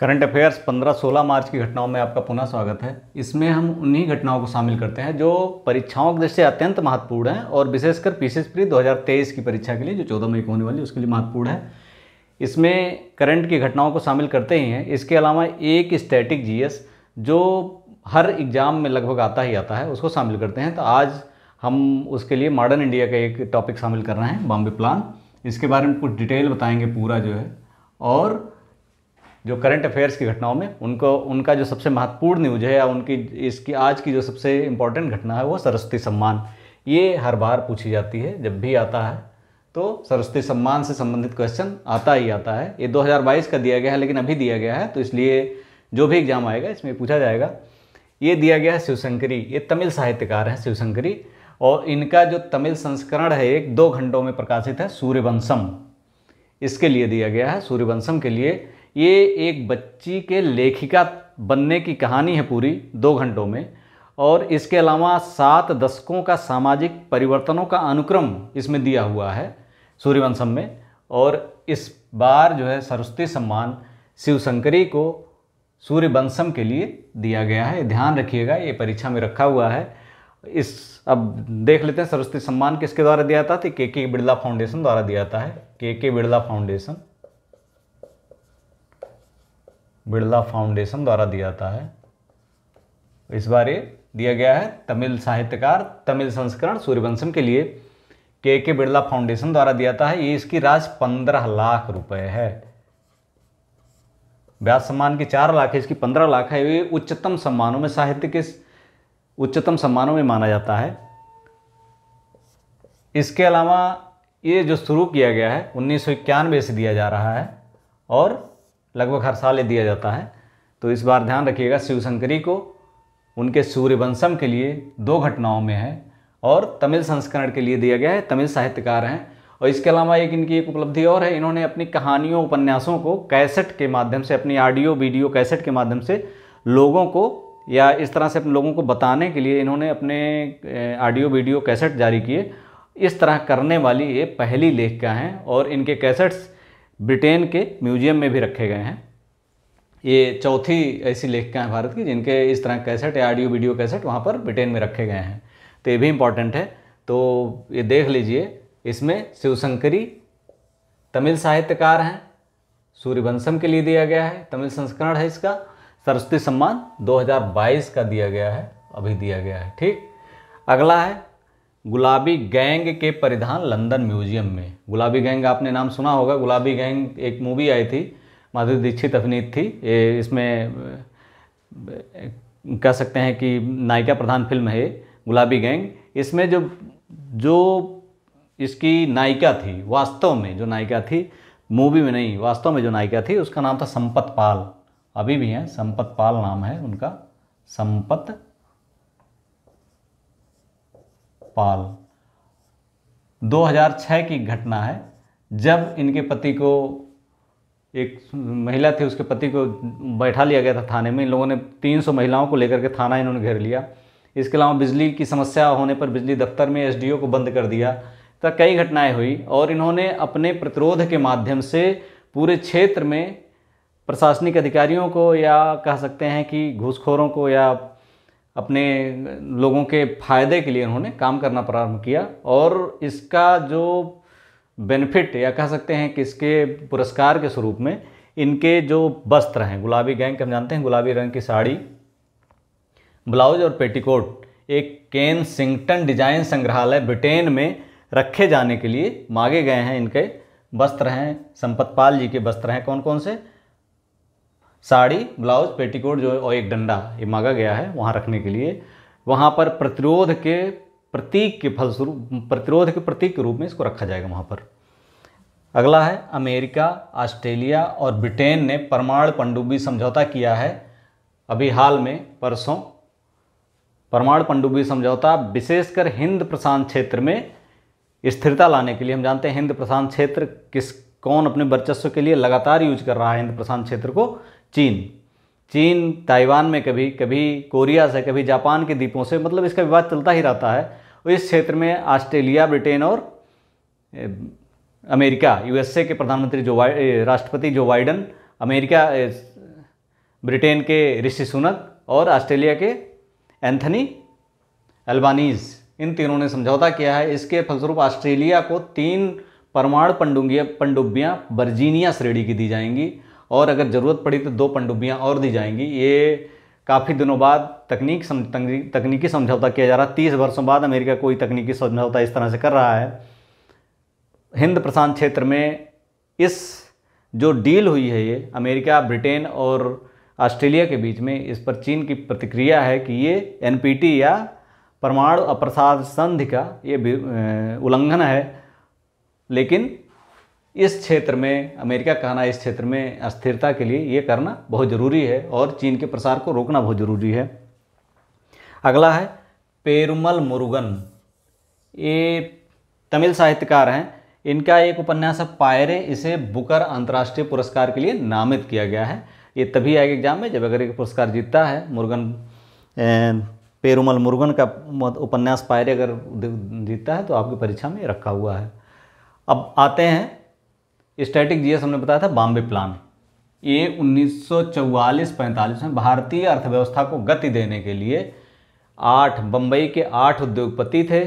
current affairs 15-16 मार्च की घटनाओं में आपका पुनः स्वागत है इसमें हम उन्हीं घटनाओं को शामिल करते हैं जो परीक्षाओं की दृष्टि अत्यंत महत्वपूर्ण है और विशेषकर पी पीसीएस प्री 2023 की परीक्षा के लिए जो चौदह मई को होने वाली है उसके लिए महत्वपूर्ण है इसमें करंट की घटनाओं को शामिल करते ही हैं इसके अलावा एक स्टैटिक जी जो हर एग्ज़ाम में लगभग आता ही आता है उसको शामिल करते हैं तो आज हम उसके लिए मॉडर्न इंडिया का एक टॉपिक शामिल कर रहे हैं बॉम्बे प्लान इसके बारे में कुछ डिटेल बताएंगे पूरा जो है और जो करंट अफेयर्स की घटनाओं में उनको उनका जो सबसे महत्वपूर्ण न्यूज है या उनकी इसकी आज की जो सबसे इम्पोर्टेंट घटना है वो सरस्वती सम्मान ये हर बार पूछी जाती है जब भी आता है तो सरस्वती सम्मान से संबंधित क्वेश्चन आता ही आता है ये 2022 का दिया गया है लेकिन अभी दिया गया है तो इसलिए जो भी एग्ज़ाम आएगा इसमें पूछा जाएगा ये दिया गया है शिवशंकरी ये तमिल साहित्यकार हैं शिवशंकरी और इनका जो तमिल संस्करण है एक दो घंटों में प्रकाशित है सूर्यवंशम इसके लिए दिया गया है सूर्यवंशम के लिए ये एक बच्ची के लेखिका बनने की कहानी है पूरी दो घंटों में और इसके अलावा सात दशकों का सामाजिक परिवर्तनों का अनुक्रम इसमें दिया हुआ है सूर्यवंशम में और इस बार जो है सरस्वती सम्मान शिवशंकरी को सूर्यवंशम के लिए दिया गया है ध्यान रखिएगा ये परीक्षा में रखा हुआ है इस अब देख लेते हैं सरस्वती सम्मान किसके द्वारा दिया जाता है के के बिड़ला फाउंडेशन द्वारा दिया जाता है के के बिड़ला फाउंडेशन बिरला फाउंडेशन द्वारा दिया जाता है इस बार ये दिया गया है तमिल साहित्यकार तमिल संस्करण सूर्यवंशम के लिए के के बिरला फाउंडेशन द्वारा दिया जाता है ये इसकी राशि पंद्रह लाख रुपए है ब्याज सम्मान की चार लाख है इसकी पंद्रह लाख है ये उच्चतम सम्मानों में साहित्य के उच्चतम सम्मानों में माना जाता है इसके अलावा ये जो शुरू किया गया है उन्नीस से दिया जा रहा है और लगभग हर साल दिया जाता है तो इस बार ध्यान रखिएगा शिवशंकरी को उनके सूर्यवंशम के लिए दो घटनाओं में है और तमिल संस्करण के लिए दिया गया है तमिल साहित्यकार हैं और इसके अलावा एक इनकी एक उपलब्धि और है इन्होंने अपनी कहानियों उपन्यासों को कैसेट के माध्यम से अपनी ऑडियो वीडियो कैसेट के माध्यम से लोगों को या इस तरह से अपने लोगों को बताने के लिए इन्होंने अपने ऑडियो वीडियो कैसेट जारी किए इस तरह करने वाली ये पहली लेखिका हैं और इनके कैसेट्स ब्रिटेन के म्यूजियम में भी रखे गए हैं ये चौथी ऐसी लेखिका हैं भारत की जिनके इस तरह कैसेट या ऑडियो वीडियो कैसेट वहाँ पर ब्रिटेन में रखे गए हैं तो ये भी इम्पॉर्टेंट है तो ये देख लीजिए इसमें शिवशंकरी तमिल साहित्यकार हैं सूर्यवंशम के लिए दिया गया है तमिल संस्करण है इसका सरस्वती सम्मान 2022 का दिया गया है अभी दिया गया है ठीक अगला है गुलाबी गैंग के परिधान लंदन म्यूजियम में गुलाबी गैंग आपने नाम सुना होगा गुलाबी गैंग एक मूवी आई थी माधुरी दीक्षित अभिनीत थी ये इसमें कह सकते हैं कि नायिका प्रधान फिल्म है गुलाबी गैंग इसमें जो जो इसकी नायिका थी वास्तव में जो नायिका थी मूवी में नहीं वास्तव में जो नायिका थी उसका नाम था संपत पाल अभी भी हैं संपत पाल नाम है उनका संपत पाल 2006 की घटना है जब इनके पति को एक महिला थी उसके पति को बैठा लिया गया था थाने में इन लोगों ने 300 महिलाओं को लेकर के थाना इन्होंने घेर लिया इसके अलावा बिजली की समस्या होने पर बिजली दफ्तर में एसडीओ को बंद कर दिया तो कई घटनाएं हुई और इन्होंने अपने प्रतिरोध के माध्यम से पूरे क्षेत्र में प्रशासनिक अधिकारियों को या कह सकते हैं कि घूसखोरों को या अपने लोगों के फायदे के लिए उन्होंने काम करना प्रारंभ किया और इसका जो बेनिफिट या कह सकते हैं कि इसके पुरस्कार के स्वरूप में इनके जो वस्त्र हैं गुलाबी गैंग के हम जानते हैं गुलाबी रंग की साड़ी ब्लाउज और पेटीकोट एक केन सिंगटन डिजाइन संग्रहालय ब्रिटेन में रखे जाने के लिए मांगे गए हैं इनके वस्त्र हैं संपत पाल जी के वस्त्र हैं कौन कौन से साड़ी ब्लाउज पेटीकोट जो और एक डंडा ये मांगा गया है वहाँ रखने के लिए वहाँ पर प्रतिरोध के प्रतीक के फलस्वरूप प्रतिरोध के प्रतीक के रूप में इसको रखा जाएगा वहाँ पर अगला है अमेरिका ऑस्ट्रेलिया और ब्रिटेन ने परमाणु पंडुबी समझौता किया है अभी हाल में परसों परमाणु पंडुबी समझौता विशेषकर हिंद प्रशांत क्षेत्र में स्थिरता लाने के लिए हम जानते हैं हिंद प्रशांत क्षेत्र किस कौन अपने वर्चस्व के लिए लगातार यूज कर रहा है हिंद प्रशांत क्षेत्र को चीन चीन ताइवान में कभी कभी कोरिया से कभी जापान के द्वीपों से मतलब इसका विवाद चलता ही रहता है और इस क्षेत्र में ऑस्ट्रेलिया ब्रिटेन और अमेरिका यूएसए के प्रधानमंत्री जो राष्ट्रपति जो बाइडन अमेरिका ब्रिटेन के ऋषि सुनक और ऑस्ट्रेलिया के एंथनी अल्बानीज इन तीनों ने समझौता किया है इसके फलस्वरूप ऑस्ट्रेलिया को तीन परमाणु पनडुंगियाँ पनडुब्बियाँ वर्जीनिया श्रेणी की दी जाएंगी और अगर ज़रूरत पड़ी तो दो पनडुब्बियाँ और दी जाएंगी ये काफ़ी दिनों बाद तकनीक सम, तकनीकी समझौता किया जा रहा है तीस वर्षों बाद अमेरिका कोई तकनीकी समझौता इस तरह से कर रहा है हिंद प्रशांत क्षेत्र में इस जो डील हुई है ये अमेरिका ब्रिटेन और ऑस्ट्रेलिया के बीच में इस पर चीन की प्रतिक्रिया है कि ये एनपीटी या परमाणु अप्रसाद संधि का ये उल्लंघन है लेकिन इस क्षेत्र में अमेरिका कहना इस क्षेत्र में अस्थिरता के लिए ये करना बहुत ज़रूरी है और चीन के प्रसार को रोकना बहुत ज़रूरी है अगला है पेरुमल मुरुगन ये तमिल साहित्यकार हैं इनका एक उपन्यास है पायरे इसे बुकर अंतर्राष्ट्रीय पुरस्कार के लिए नामित किया गया है ये तभी आएगा एग्जाम में जब अगर एक पुरस्कार जीतता है मुर्गन पेरुमल मुर्गन का उपन्यास पायरे अगर जीतता है तो आपकी परीक्षा में रखा हुआ है अब आते हैं स्टैटिक जीएस हमने बताया था बॉम्बे प्लान ये 1944-45 में भारतीय अर्थव्यवस्था को गति देने के लिए आठ बम्बई के आठ उद्योगपति थे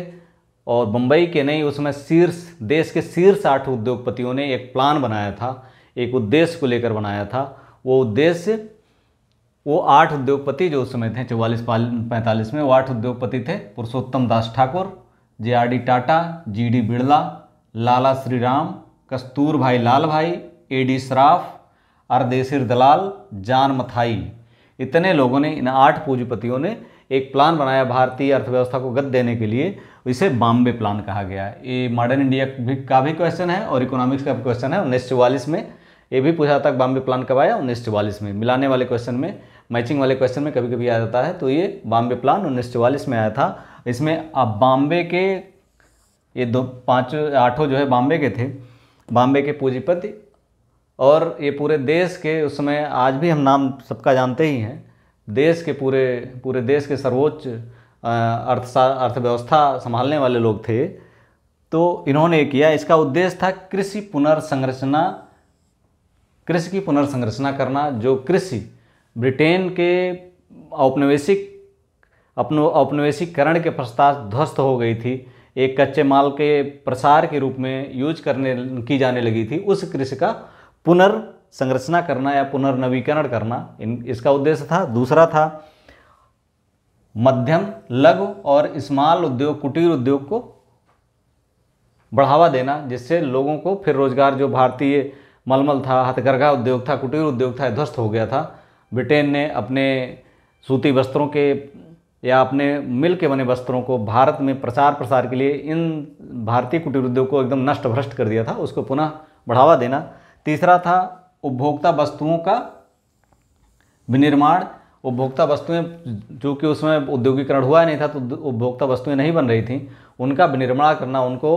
और बम्बई के नहीं उसमें शीर्ष देश के शीर्ष आठ उद्योगपतियों ने एक प्लान बनाया था एक उद्देश्य को लेकर बनाया था वो उद्देश्य वो आठ उद्योगपति जो उस समय थे चौवालीस पैंतालीस में वो आठ उद्योगपति थे Purushottam Das Thakur J R D Tata G D Birla Lala Shriram Kasturbhai लाल भाई ए डी श्राफ अरदेसिर दलाल जान मथाई इतने लोगों ने इन आठ पूंजीपतियों ने एक प्लान बनाया भारतीय अर्थव्यवस्था को गद देने के लिए इसे बॉम्बे प्लान कहा गया है ये मॉडर्न इंडिया भी का भी क्वेश्चन है और इकोनॉमिक्स का भी क्वेश्चन है उन्नीस में ये भी पूछा था बॉम्बे प्लान कब आया उन्नीस में मिलाने वाले क्वेश्चन में मैचिंग वाले क्वेश्चन में कभी कभी आ जाता है तो ये बॉम्बे प्लान उन्नीस में आया था इसमें अब बॉम्बे के ये दो पाँच आठों जो है बॉम्बे के थे बॉम्बे के पूंजीपति और ये पूरे देश के उस समय आज भी हम नाम सबका जानते ही हैं देश के पूरे पूरे देश के सर्वोच्च अर्थशा अर्थव्यवस्था संभालने वाले लोग थे तो इन्होंने ये किया इसका उद्देश्य था कृषि पुनर्संरचना कृषि की पुनर्संरचना करना जो कृषि ब्रिटेन के औपनिवेशिक अपनो औपनिवेशिकरण के पश्चात ध्वस्त हो गई थी एक कच्चे माल के प्रसार के रूप में यूज करने की जाने लगी थी उस कृषि का पुनर्संरचना करना या पुनर्नवीकरण करना इन इसका उद्देश्य था दूसरा था मध्यम लघु और स्मॉल उद्योग कुटीर उद्योग को बढ़ावा देना जिससे लोगों को फिर रोजगार जो भारतीय मलमल था हथकरघा उद्योग था कुटीर उद्योग था ध्वस्त हो गया था ब्रिटेन ने अपने सूती वस्त्रों के या अपने मिल के बने वस्त्रों को भारत में प्रचार प्रसार के लिए इन भारतीय कुटीर उद्योग को एकदम नष्ट भ्रष्ट कर दिया था उसको पुनः बढ़ावा देना तीसरा था उपभोक्ता वस्तुओं का विनिर्माण उपभोक्ता वस्तुएं जो कि उसमें औद्योगिकरण हुआ नहीं था तो उपभोक्ता वस्तुएं नहीं बन रही थीं उनका विनिर्माण करना उनको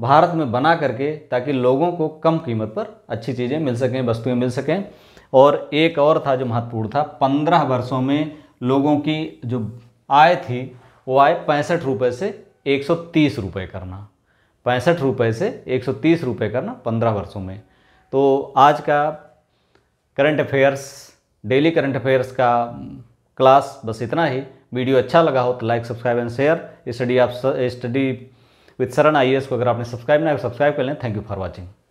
भारत में बना करके ताकि लोगों को कम कीमत पर अच्छी चीज़ें मिल सकें वस्तुएं मिल सकें और एक और था जो महत्वपूर्ण था पंद्रह वर्षों में लोगों की जो आय थी वो आय पैंसठ रुपये से एक सौ तीस रुपये करना पैंसठ रुपये से एक सौ तीस रुपये करना पंद्रह वर्षों में तो आज का current affairs daily current affairs का क्लास हम्म, बस इतना ही वीडियो अच्छा लगा हो तो like subscribe and share study आप स्टडी विथ सरन आई को अगर आपने सब्सक्राइब ना सब्सक्राइब कर लें थैंक यू फॉर वॉचिंग